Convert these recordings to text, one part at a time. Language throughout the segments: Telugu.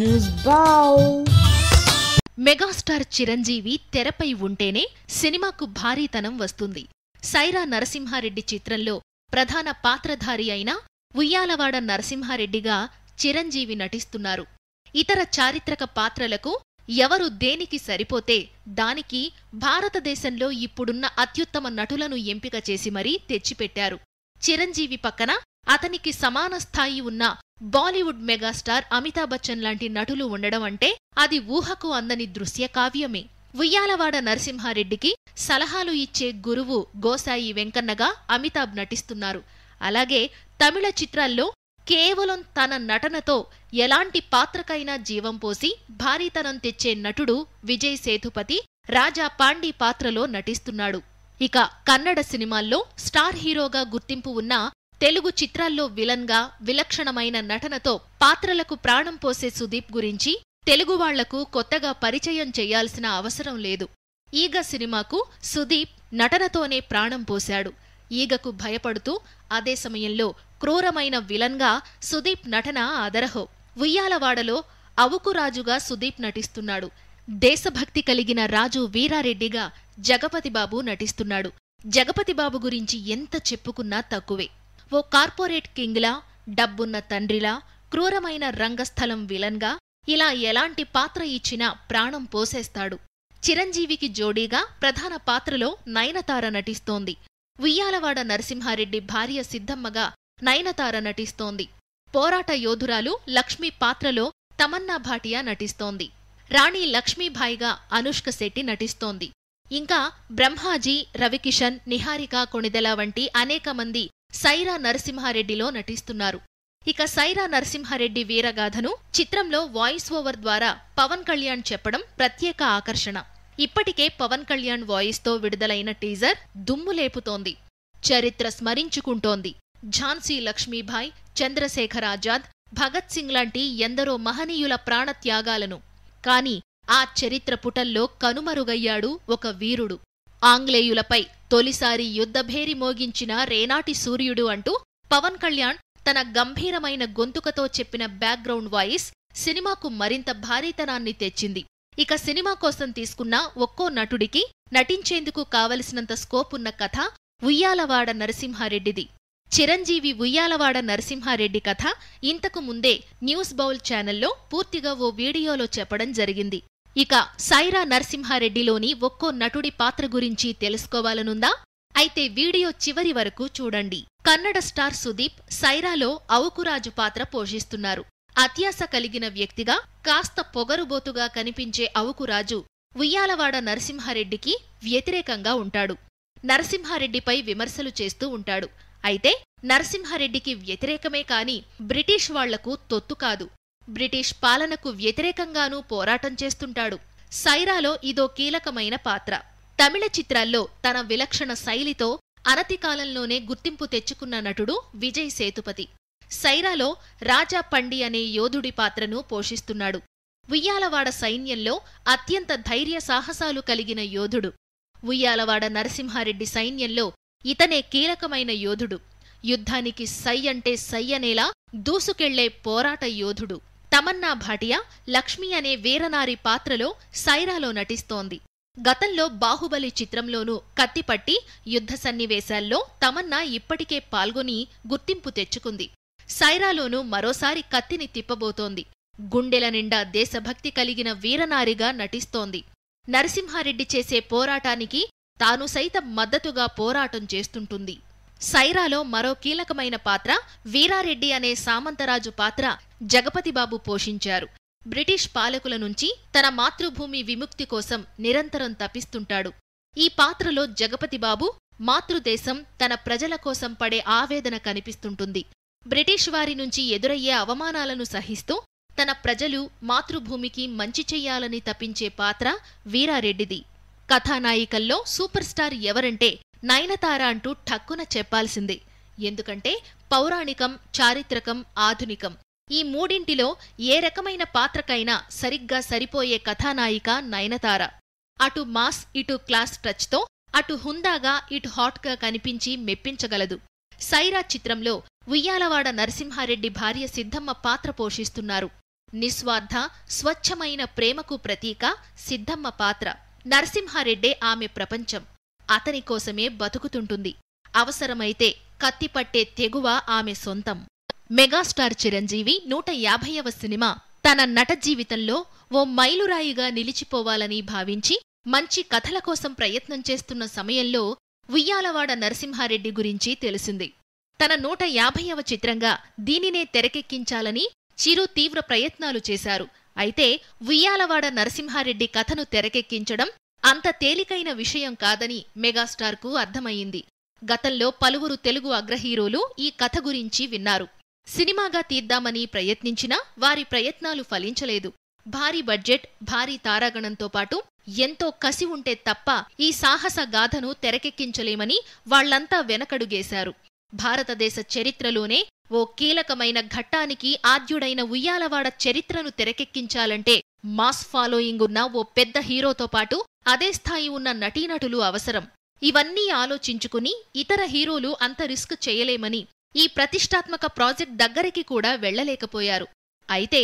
న్యూస్ మెగాస్టార్ చిరంజీవి తెరపై ఉంటేనే సినిమాకు భారీతనం వస్తుంది సైరా నరసింహారెడ్డి చిత్రంలో ప్రధాన పాత్రధారి అయిన ఉయ్యాలవాడ నరసింహారెడ్డిగా చిరంజీవి నటిస్తున్నారు ఇతర చారిత్రక పాత్రలకు ఎవరు దేనికి సరిపోతే దానికి భారతదేశంలో ఇప్పుడున్న అత్యుత్తమ నటులను ఎంపిక చేసి మరీ తెచ్చిపెట్టారు చిరంజీవి పక్కన అతనికి సమాన స్థాయి ఉన్న బాలీవుడ్ మెగాస్టార్ అమితాబ్ బచ్చన్ లాంటి నటులు ఉండడం అంటే అది ఊహకు అందని దృశ్య కావ్యమే ఉయ్యాలవాడ నరసింహారెడ్డికి సలహాలు ఇచ్చే గురువు గోసాయి వెంకన్నగా అమితాబ్ నటిస్తున్నారు అలాగే తమిళ చిత్రాల్లో కేవలం తన నటనతో ఎలాంటి పాత్రకైనా జీవం పోసి భారీతనం తెచ్చే నటుడు విజయ్ సేతుపతి రాజా పాండి పాత్రలో నటిస్తున్నాడు ఇక కన్నడ సినిమాల్లో స్టార్ హీరోగా గుర్తింపు ఉన్న తెలుగు చిత్రాల్లో విలన్గా విలక్షణమైన నటనతో పాత్రలకు ప్రాణం పోసే సుదీప్ గురించి తెలుగువాళ్లకు కొత్తగా పరిచయం చేయాల్సిన అవసరం లేదు ఈగ సినిమాకు సుదీప్ నటనతోనే ప్రాణం పోశాడు ఈగకు భయపడుతూ అదే సమయంలో క్రూరమైన విలన్గా సుదీప్ నటన అదరహో ఉయ్యాలవాడలో అవుకురాజుగా సుదీప్ నటిస్తున్నాడు దేశభక్తి కలిగిన రాజు వీరారెడ్డిగా జగపతిబాబు నటిస్తున్నాడు జగపతిబాబు గురించి ఎంత చెప్పుకున్నా తక్కువే ఓ కార్పొరేట్ కింగ్లా డబ్బున్న తండ్రిలా క్రూరమైన రంగస్థలం విలన్గా ఇలా ఎలాంటి పాత్ర ఇచ్చినా ప్రాణం పోసేస్తాడు చిరంజీవికి జోడీగా ప్రధాన పాత్రలో నయనతార నటిస్తోంది ఉయ్యాలవాడ నరసింహారెడ్డి భార్య సిద్ధమ్మగా నయనతార నటిస్తోంది పోరాట యోధురాలు లక్ష్మీ పాత్రలో తమన్నా భాటియా నటిస్తోంది రాణి లక్ష్మీభాయిగా అనుష్క శెట్టి నటిస్తోంది ఇంకా బ్రహ్మాజీ రవికిషన్ నిహారిక కొణిదెల వంటి అనేక మంది సైరా నరసింహారెడ్డిలో నటిస్తున్నారు ఇక సైరా నరసింహారెడ్డి వీరగాథను చిత్రంలో వాయిస్ ఓవర్ ద్వారా పవన్ కళ్యాణ్ చెప్పడం ప్రత్యేక ఆకర్షణ ఇప్పటికే పవన్ కళ్యాణ్ వాయిస్తో విడుదలైన టీజర్ దుమ్ము లేపుతోంది చరిత్ర స్మరించుకుంటోంది ఝాన్సీ లక్ష్మీభాయ్ చంద్రశేఖర్ ఆజాద్ భగత్ సింగ్ లాంటి ఎందరో మహనీయుల ప్రాణత్యాగాలను కాని ఆ చరిత్ర పుటల్లో కనుమరుగయ్యాడు ఒక వీరుడు ఆంగ్లేయులపై తొలిసారి యుద్ధభేరి మోగించిన రేనాటి సూర్యుడు అంటూ పవన్ కళ్యాణ్ తన గంభీరమైన గొంతుకతో చెప్పిన బ్యాక్గ్రౌండ్ వాయిస్ సినిమాకు మరింత భారీతనాన్ని తెచ్చింది ఇక సినిమా కోసం తీసుకున్న ఒక్కో నటుడికి నటించేందుకు కావలసినంత స్కోప్ ఉన్న కథ ఉయ్యాలవాడ నరసింహారెడ్డిది చిరంజీవి ఉయ్యాలవాడ నరసింహారెడ్డి కథ ఇంతకు ముందే న్యూస్ బౌల్ ఛానల్లో పూర్తిగా ఓ వీడియోలో చెప్పడం జరిగింది ఇక సైరా నరసింహారెడ్డిలోని ఒక్కో నటుడి పాత్ర గురించి తెలుసుకోవాలనుందా అయితే వీడియో చివరి వరకు చూడండి కన్నడ స్టార్ సుదీప్ సైరాలో అవుకురాజు పాత్ర పోషిస్తున్నారు అత్యాస కలిగిన వ్యక్తిగా కాస్త పొగరుబోతుగా కనిపించే అవుకురాజు ఉయ్యాలవాడ నరసింహారెడ్డికి వ్యతిరేకంగా ఉంటాడు నరసింహారెడ్డిపై విమర్శలు చేస్తూ ఉంటాడు అయితే నరసింహారెడ్డికి వ్యతిరేకమే కాని బ్రిటిష్ వాళ్లకు తొత్తు కాదు బ్రిటిష్ పాలనకు వ్యతిరేకంగానూ పోరాటం చేస్తుంటాడు సైరాలో ఇదో కీలకమైన పాత్ర తమిళ చిత్రాల్లో తన విలక్షణ శైలితో అనతి కాలంలోనే గుర్తింపు తెచ్చుకున్న నటుడు విజయ్ సేతుపతి సైరాలో రాజా పండి అనే యోధుడి పాత్రను పోషిస్తున్నాడు ఉయ్యాలవాడ సైన్యంలో అత్యంత ధైర్య సాహసాలు కలిగిన యోధుడు ఉయ్యాలవాడ నరసింహారెడ్డి సైన్యంలో ఇతనే కీలకమైన యోధుడు యుద్ధానికి సై అంటే సై అనేలా దూసుకెళ్లే పోరాట యోధుడు తమన్నా భాటియా లక్ష్మి అనే వీరనారి పాత్రలో సైరాలో నటిస్తోంది గతంలో బాహుబలి చిత్రంలోనూ కత్తిపట్టి యుద్ధ సన్నివేశాల్లో తమన్నా ఇప్పటికే పాల్గొని గుర్తింపు తెచ్చుకుంది సైరాలోనూ మరోసారి కత్తిని తిప్పబోతోంది గుండెల నిండా దేశభక్తి కలిగిన వీరనారిగా నటిస్తోంది నరసింహారెడ్డి చేసే పోరాటానికి తాను సైతం మద్దతుగా పోరాటం చేస్తుంటుంది సైరాలో మరో కీలకమైన పాత్ర వీరారెడ్డి అనే సామంతరాజు పాత్ర జగపతిబాబు పోషించారు బ్రిటిష్ పాలకుల నుంచి తన మాతృభూమి విముక్తి కోసం నిరంతరం తపిస్తుంటాడు ఈ పాత్రలో జగపతిబాబు మాతృదేశం తన ప్రజల కోసం పడే ఆవేదన కనిపిస్తుంటుంది బ్రిటిష్ వారి నుంచి ఎదురయ్యే అవమానాలను సహిస్తూ తన ప్రజలు మాతృభూమికి మంచి చెయ్యాలని తపించే పాత్ర వీరారెడ్డిది కథానాయికల్లో సూపర్ స్టార్ ఎవరంటే నయనతార అంటూ ఠక్కున చెప్పాల్సిందే ఎందుకంటే పౌరాణికం చారిత్రకం ఆధునికం ఈ మూడింటిలో ఏ రకమైన పాత్రకైనా సరిగ్గా సరిపోయే కథానాయిక నయనతార అటు మాస్ ఇటు క్లాస్ టచ్తో అటు హుందాగా ఇటు హాట్గా కనిపించి మెప్పించగలదు సైరా చిత్రంలో ఉయ్యాలవాడ నరసింహారెడ్డి భార్య సిద్ధమ్మ పాత్ర పోషిస్తున్నారు నిస్వార్థ స్వచ్ఛమైన ప్రేమకు ప్రతీక సిద్ధమ్మ పాత్ర నరసింహారెడ్డే ఆమె ప్రపంచం అతని కోసమే బతుకుతుంటుంది అవసరమైతే కత్తిపట్టే తెగువ ఆమె సొంతం మెగాస్టార్ చిరంజీవి నూట యాభైవ సినిమా తన నట జీవితంలో ఓ మైలురాయిగా నిలిచిపోవాలని భావించి మంచి కథల కోసం ప్రయత్నం చేస్తున్న సమయంలో ఉయ్యాలవాడ నరసింహారెడ్డి గురించి తెలిసింది తన నూట యాభైవ చిత్రంగా దీనినే తెరకెక్కించాలని చిరు తీవ్ర ప్రయత్నాలు చేశారు అయితే ఉయ్యాలవాడ నరసింహారెడ్డి కథను తెరకెక్కించడం అంత తేలికైన విషయం కాదని మెగాస్టార్కు అర్థమయ్యింది గతంలో పలువురు తెలుగు అగ్రహీరోలు ఈ కథ గురించి విన్నారు సినిమాగా తీద్దామని ప్రయత్నించినా వారి ప్రయత్నాలు ఫలించలేదు భారీ బడ్జెట్ భారీ తారాగణంతో పాటు ఎంతో కసి ఉంటే తప్ప ఈ సాహస గాథను తెరకెక్కించలేమని వాళ్లంతా వెనకడుగేశారు భారతదేశ చరిత్రలోనే ఓ కీలకమైన ఘట్టానికి ఆద్యుడైన ఉయ్యాలవాడ చరిత్రను తెరకెక్కించాలంటే మాస్ ఫాలోయింగ్ ఉన్న ఓ పెద్ద హీరోతో పాటు అదే స్థాయి ఉన్న నటీనటులు అవసరం ఇవన్నీ ఆలోచించుకుని ఇతర హీరోలు అంత రిస్క్ చేయలేమని ఈ ప్రతిష్టాత్మక ప్రాజెక్ట్ దగ్గరికి కూడా వెళ్లలేకపోయారు అయితే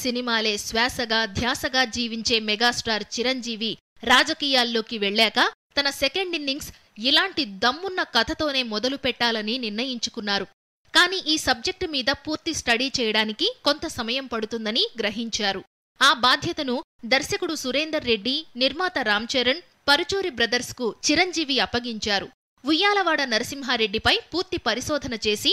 సినిమాలే శ్వాసగా ధ్యాసగా జీవించే మెగాస్టార్ చిరంజీవి రాజకీయాల్లోకి వెళ్ళాక తన సెకండ్ ఇన్నింగ్స్ ఇలాంటి దమ్మున్న కథతోనే మొదలు పెట్టాలని నిర్ణయించుకున్నారు కానీ ఈ సబ్జెక్టు మీద పూర్తి స్టడీ చేయడానికి కొంత సమయం పడుతుందని గ్రహించారు ఆ బాధ్యతను దర్శకుడు సురేందర్ రెడ్డి నిర్మాత రామ్ చరణ్ పరుచూరి బ్రదర్స్కు చిరంజీవి అప్పగించారు ఉయ్యాలవాడ నరసింహారెడ్డిపై పూర్తి పరిశోధన చేసి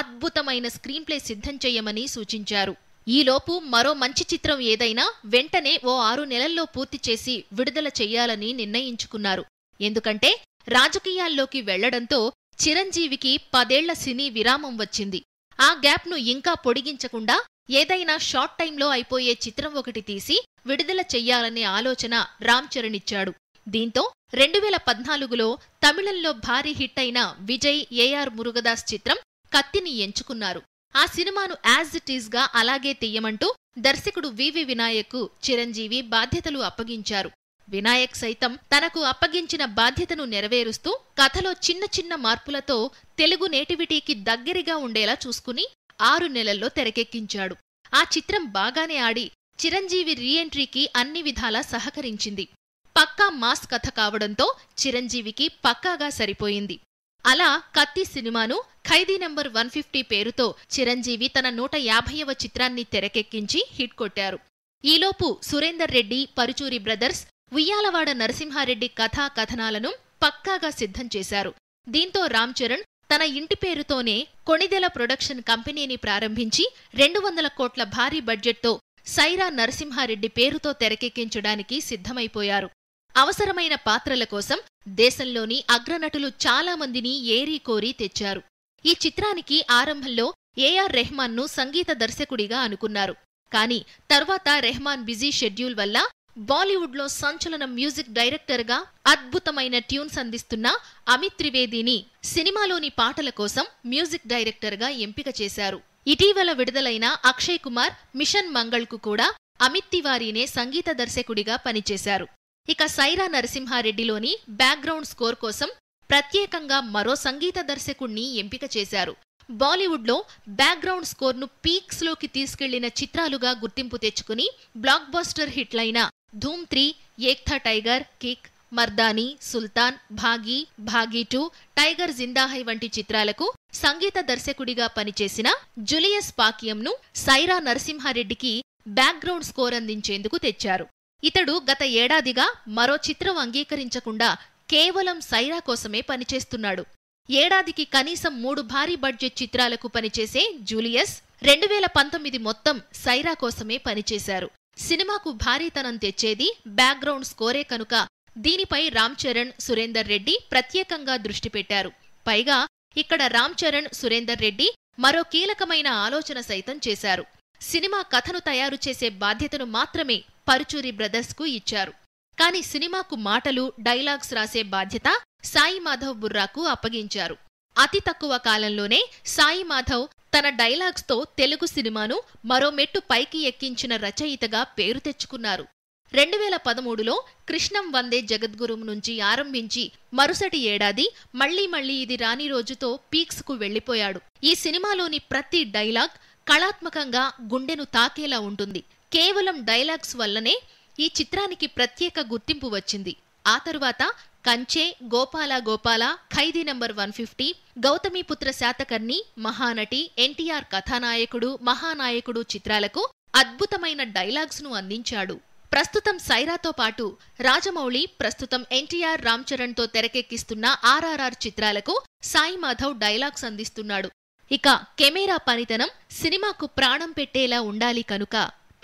అద్భుతమైన స్క్రీన్ప్లే సిద్ధం చేయమని సూచించారు ఈలోపు మరో మంచి చిత్రం ఏదైనా వెంటనే ఓ ఆరు నెలల్లో పూర్తి చేసి విడుదల చెయ్యాలని నిర్ణయించుకున్నారు ఎందుకంటే రాజకీయాల్లోకి వెళ్లడంతో చిరంజీవికి పదేళ్ల సినీ విరామం వచ్చింది ఆ గ్యాప్ను ఇంకా పొడిగించకుండా ఏదైనా షార్ట్ టైంలో అయిపోయే చిత్రం ఒకటి తీసి విడుదల చెయ్యాలనే ఆలోచన రామ్ చరణిచ్చాడు దీంతో రెండు వేల పద్నాలుగులో తమిళంలో భారీ హిట్ అయిన విజయ్ ఏఆర్ మురుగదాస్ చిత్రం కత్తిని ఎంచుకున్నారు ఆ సినిమాను యాజ్ ఇట్ గా అలాగే తీయమంటూ దర్శకుడు వివి వినాయక్ చిరంజీవి బాధ్యతలు అప్పగించారు వినాయక్ సైతం తనకు అప్పగించిన బాధ్యతను నెరవేరుస్తూ కథలో చిన్న చిన్న మార్పులతో తెలుగు నేటివిటీకి దగ్గరగా ఉండేలా చూసుకుని ఆరు నెలల్లో తెరకెక్కించాడు ఆ చిత్రం బాగానే ఆడి చిరంజీవి రీఎంట్రీకి అన్ని విధాలా సహకరించింది పక్కా మాస్ కథ కావడంతో చిరంజీవికి పక్కాగా సరిపోయింది అలా కత్తి సినిమాను ఖైదీ నెంబర్ వన్ ఫిఫ్టీ పేరుతో చిరంజీవి తన నూట యాభైవ చిత్రాన్ని తెరకెక్కించి హిట్ కొట్టారు ఈలోపు సురేందర్ రెడ్డి పరుచూరి బ్రదర్స్ ఉయ్యాలవాడ నరసింహారెడ్డి కథా కథనాలను పక్కాగా సిద్ధం చేశారు దీంతో రామ్ చరణ్ తన ఇంటి పేరుతోనే కొణిదెల ప్రొడక్షన్ కంపెనీని ప్రారంభించి రెండు వందల కోట్ల భారీ బడ్జెట్తో సైరా నరసింహారెడ్డి పేరుతో తెరకెక్కించడానికి సిద్ధమైపోయారు అవసరమైన పాత్రల కోసం దేశంలోని అగ్రనటులు చాలామందిని ఏరీ కోరి తెచ్చారు ఈ చిత్రానికి ఆరంభంలో ఏఆర్ రెహమాన్ను సంగీత దర్శకుడిగా అనుకున్నారు కాని తర్వాత రెహమాన్ బిజీ షెడ్యూల్ వల్ల బాలీవుడ్లో సంచలన మ్యూజిక్ డైరెక్టర్గా అద్భుతమైన ట్యూన్స్ అందిస్తున్న అమిత్ త్రివేదిని సినిమాలోని పాటల కోసం మ్యూజిక్ డైరెక్టర్గా ఎంపిక చేశారు ఇటీవల విడుదలైన అక్షయ్ కుమార్ మిషన్ మంగళ్కు కూడా అమిత్ తివారీనే సంగీత దర్శకుడిగా పనిచేశారు ఇక సైరా నరసింహారెడ్డిలోని బ్యాక్గ్రౌండ్ స్కోర్ కోసం ప్రత్యేకంగా మరో సంగీత దర్శకుణ్ణి ఎంపిక చేశారు బాలీవుడ్లో బ్యాక్గ్రౌండ్ స్కోర్ను పీక్స్లోకి తీసుకెళ్లిన చిత్రాలుగా గుర్తింపు తెచ్చుకుని బ్లాక్ బాస్టర్ హిట్లైన Dhoom three Ek Tha Tiger Kick Mardaani Sultan Baaghi Baaghi two Tiger Zinda Hai వంటి చిత్రాలకు సంగీత దర్శకుడిగా పనిచేసిన జులియస్ పాకియంను సైరా నరసింహారెడ్డికి బ్యాక్గ్రౌండ్ స్కోర్ అందించేందుకు తెచ్చారు ఇతడు గత ఏడాదిగా మరో చిత్రం అంగీకరించకుండా కేవలం సైరా కోసమే పనిచేస్తున్నాడు ఏడాదికి కనీసం మూడు భారీ బడ్జెట్ చిత్రాలకు పనిచేసే జూలియస్ రెండు వేల పంతొమ్మిది మొత్తం సైరా కోసమే పనిచేశారు సినిమాకు భారీతనం తెచ్చేది బ్యాక్గ్రౌండ్ స్కోరే కనుక దీనిపై రామ్ చరణ్ సురేందర్ రెడ్డి ప్రత్యేకంగా దృష్టి పెట్టారు పైగా ఇక్కడ రామ్ చరణ్ సురేందర్ రెడ్డి మరో కీలకమైన ఆలోచన సైతం చేశారు సినిమా కథను తయారు చేసే బాధ్యతను మాత్రమే పరుచూరి బ్రదర్స్కు ఇచ్చారు కాని సినిమాకు మాటలు డైలాగ్స్ రాసే బాధ్యత సాయి మాధవ్ బుర్రాకు అప్పగించారు అతి తక్కువ కాలంలోనే సాయి మాధవ్ తన డైలాగ్స్తో తెలుగు సినిమాను మరో మెట్టు పైకి ఎక్కించిన రచయితగా పేరు తెచ్చుకున్నారు రెండు వేల పదమూడులో కృష్ణం వందే జగద్గురుం నుంచి ఆరంభించి మరుసటి ఏడాది మళ్లీ మళ్లీ ఇది రాని రోజుతో పీక్స్కు వెళ్లిపోయాడు ఈ సినిమాలోని ప్రతి డైలాగ్ కళాత్మకంగా గుండెను తాకేలా ఉంటుంది కేవలం డైలాగ్స్ వల్లనే ఈ చిత్రానికి ప్రత్యేక గుర్తింపు వచ్చింది ఆ తరువాత Kanche Gopala Gopala Khaidi number one fifty Gautamiputra Satakarni Mahanati NTR Kathanayakudu Mahanayakudu చిత్రాలకు అద్భుతమైన డైలాగ్స్ ను అందించాడు ప్రస్తుతం సైరాతో పాటు రాజమౌళి ప్రస్తుతం ఎన్టీఆర్ రామ్ చరణ్ తో తెరకెక్కిస్తున్న ఆర్ఆర్ఆర్ చిత్రాలకు సాయి మాధవ్ డైలాగ్స్ అందిస్తున్నాడు ఇక కెమెరా పనితనం సినిమాకు ప్రాణం పెట్టేలా ఉండాలి కనుక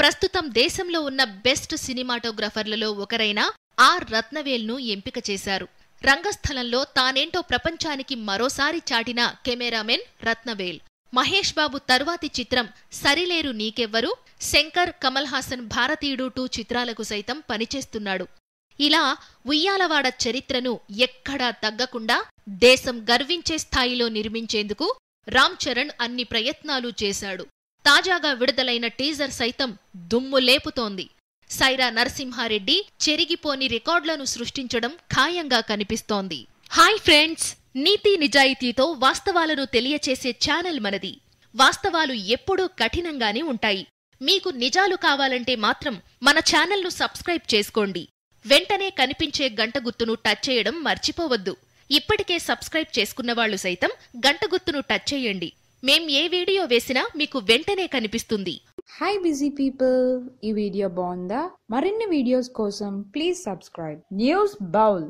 ప్రస్తుతం దేశంలో ఉన్న బెస్ట్ సినిమాటోగ్రఫర్లలో ఒకరైన ఆర్ రత్నవేల్ను ఎంపిక చేశారు రంగస్థలంలో తానేంటో ప్రపంచానికి మరోసారి చాటిన కెమెరామెన్ రత్నవేల్ మహేష్ బాబు తరువాతి చిత్రం సరిలేరు నీకెవ్వరు శంకర్ కమల్ హాసన్ భారతీయుడు టూ చిత్రాలకు సైతం పనిచేస్తున్నాడు ఇలా ఉయ్యాలవాడ చరిత్రను ఎక్కడా తగ్గకుండా దేశం గర్వించే స్థాయిలో నిర్మించేందుకు రామ్ చరణ్ అన్ని ప్రయత్నాలు చేశాడు తాజాగా విడుదలైన టీజర్ సైతం దుమ్ము లేపుతోంది సైరా నరసింహారెడ్డి చెరిగిపోని రికార్డులను సృష్టించడం ఖాయంగా కనిపిస్తోంది హాయ్ ఫ్రెండ్స్ నీతి నిజాయితీతో వాస్తవాలను తెలియచేసే ఛానల్ మనది వాస్తవాలు ఎప్పుడూ కఠినంగానే ఉంటాయి మీకు నిజాలు కావాలంటే మాత్రం మన ఛానల్ను సబ్స్క్రైబ్ చేసుకోండి వెంటనే కనిపించే గంట గుర్తును టచ్ చేయడం మర్చిపోవద్దు ఇప్పటికే సబ్స్క్రైబ్ చేసుకున్న వాళ్ళు సైతం గంట గుర్తును టచ్ చేయండి మేం ఏ వీడియో వేసినా మీకు వెంటనే కనిపిస్తుంది హాయ్ బిజీ పీపుల్ ఈ వీడియో బాగుందా మరిన్ని వీడియోస్ కోసం ప్లీజ్ సబ్స్క్రైబ్ న్యూస్ బౌల్